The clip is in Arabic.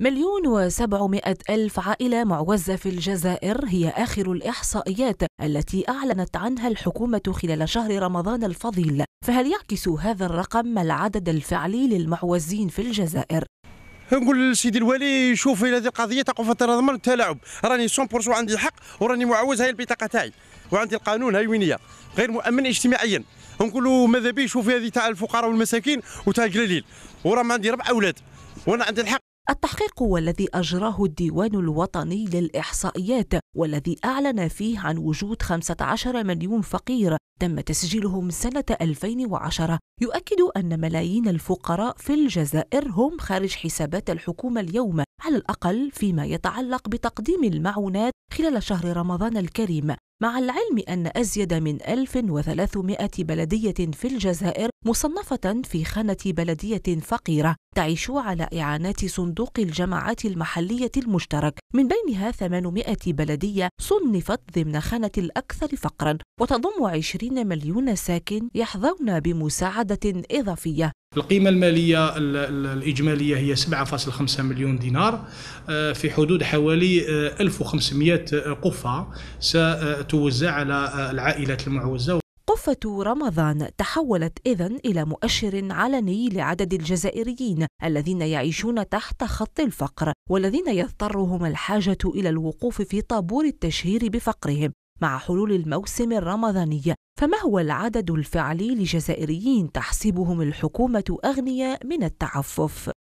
مليون وسبعمائة ألف عائلة معوزة في الجزائر هي آخر الإحصائيات التي أعلنت عنها الحكومة خلال شهر رمضان الفضيل فهل يعكس هذا الرقم العدد الفعلي للمعوزين في الجزائر؟ نقول لسيدي الوالي شوف الى هذه القضيه تقف تنظمر التلاعب راني 100% عندي الحق وراني معوز هاي البطاقه تاعي وعندي القانون هاي وينية غير مؤمن اجتماعيا نقولوا ماذا بي شوف هذه تاع الفقراء والمساكين وتاع القليل وراه عندي ربع اولاد وانا عندي الحق التحقيق هو الذي أجراه الديوان الوطني للإحصائيات والذي أعلن فيه عن وجود 15 مليون فقير تم تسجيلهم سنة 2010 يؤكد أن ملايين الفقراء في الجزائر هم خارج حسابات الحكومة اليوم على الأقل فيما يتعلق بتقديم المعونات خلال شهر رمضان الكريم مع العلم أن أزيد من 1300 بلدية في الجزائر مصنفة في خانة بلدية فقيرة تعيش على إعانات صندوق الجماعات المحلية المشترك من بينها 800 بلدية صنفت ضمن خانة الأكثر فقرا وتضم 20 مليون ساكن يحظون بمساعدة إضافية القيمة المالية الإجمالية هي 7.5 مليون دينار آه، في حدود حوالي 1500 آه، آه، قفة ستوزع على العائلات المعوزة قفة رمضان تحولت إذا إلى مؤشر علني لعدد الجزائريين الذين يعيشون تحت خط الفقر والذين يضطرهم الحاجة إلى الوقوف في طابور التشهير بفقرهم مع حلول الموسم الرمضاني فما هو العدد الفعلي لجزائريين تحسبهم الحكومة أغنياء من التعفف؟